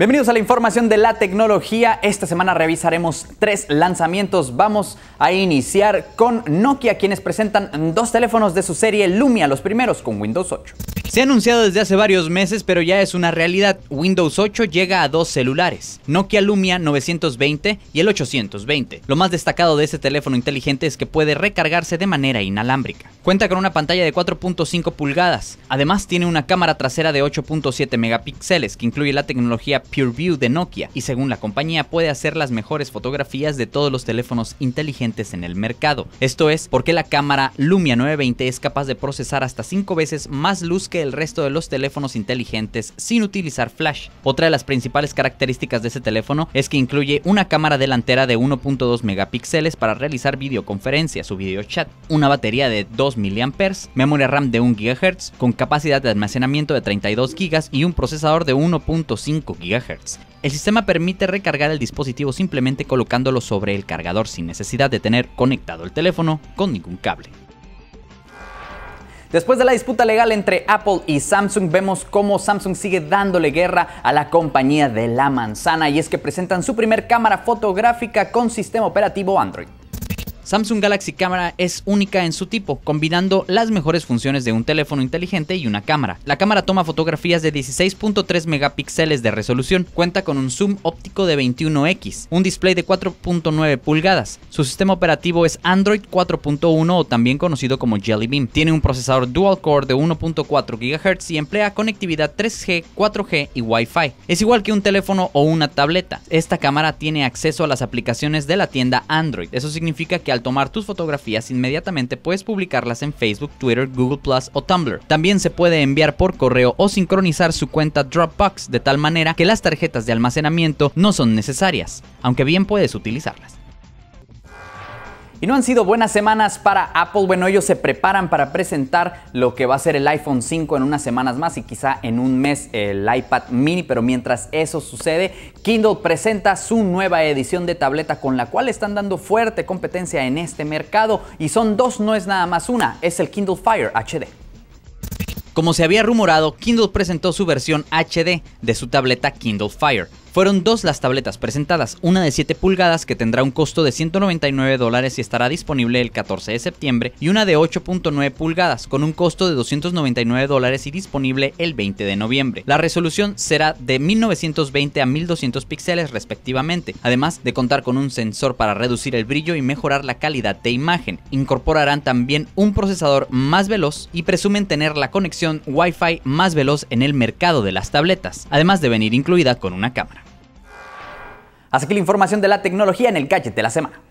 Bienvenidos a la información de la tecnología. Esta semana revisaremos tres lanzamientos. Vamos a iniciar con Nokia, quienes presentan dos teléfonos de su serie Lumia, los primeros con Windows 8. Se ha anunciado desde hace varios meses, pero ya es una realidad. Windows 8 llega a dos celulares, Nokia Lumia 920 y el 820. Lo más destacado de este teléfono inteligente es que puede recargarse de manera inalámbrica. Cuenta con una pantalla de 4.5 pulgadas. Además tiene una cámara trasera de 8.7 megapíxeles que incluye la tecnología PureView de Nokia y según la compañía puede hacer las mejores fotografías de todos los teléfonos inteligentes en el mercado. Esto es porque la cámara Lumia 920 es capaz de procesar hasta 5 veces más luz que el resto de los teléfonos inteligentes sin utilizar flash. Otra de las principales características de este teléfono es que incluye una cámara delantera de 1.2 megapíxeles para realizar videoconferencias o videochat, una batería de 2 mAh, memoria RAM de 1 GHz con capacidad de almacenamiento de 32 GB y un procesador de 1.5 GHz. El sistema permite recargar el dispositivo simplemente colocándolo sobre el cargador sin necesidad de tener conectado el teléfono con ningún cable. Después de la disputa legal entre Apple y Samsung, vemos cómo Samsung sigue dándole guerra a la compañía de la manzana y es que presentan su primer cámara fotográfica con sistema operativo Android. Samsung Galaxy Camera es única en su tipo, combinando las mejores funciones de un teléfono inteligente y una cámara. La cámara toma fotografías de 16.3 megapíxeles de resolución, cuenta con un zoom óptico de 21x, un display de 4.9 pulgadas. Su sistema operativo es Android 4.1 o también conocido como Jelly Bean. Tiene un procesador dual core de 1.4 GHz y emplea conectividad 3G, 4G y Wi-Fi. Es igual que un teléfono o una tableta. Esta cámara tiene acceso a las aplicaciones de la tienda Android. Eso significa que al tomar tus fotografías inmediatamente puedes publicarlas en Facebook, Twitter, Google Plus o Tumblr. También se puede enviar por correo o sincronizar su cuenta Dropbox de tal manera que las tarjetas de almacenamiento no son necesarias, aunque bien puedes utilizarlas. Y no han sido buenas semanas para Apple. Bueno, ellos se preparan para presentar lo que va a ser el iPhone 5 en unas semanas más y quizá en un mes el iPad mini. Pero mientras eso sucede, Kindle presenta su nueva edición de tableta con la cual están dando fuerte competencia en este mercado. Y son dos, no es nada más una, es el Kindle Fire HD. Como se había rumorado, Kindle presentó su versión HD de su tableta Kindle Fire fueron dos las tabletas presentadas, una de 7 pulgadas que tendrá un costo de 199 dólares y estará disponible el 14 de septiembre, y una de 8.9 pulgadas con un costo de 299 dólares y disponible el 20 de noviembre. La resolución será de 1920 a 1200 píxeles respectivamente, además de contar con un sensor para reducir el brillo y mejorar la calidad de imagen. Incorporarán también un procesador más veloz y presumen tener la conexión Wi-Fi más veloz en el mercado de las tabletas, además de venir incluida con una cámara. Hasta que la información de la tecnología en el Cachete de la semana.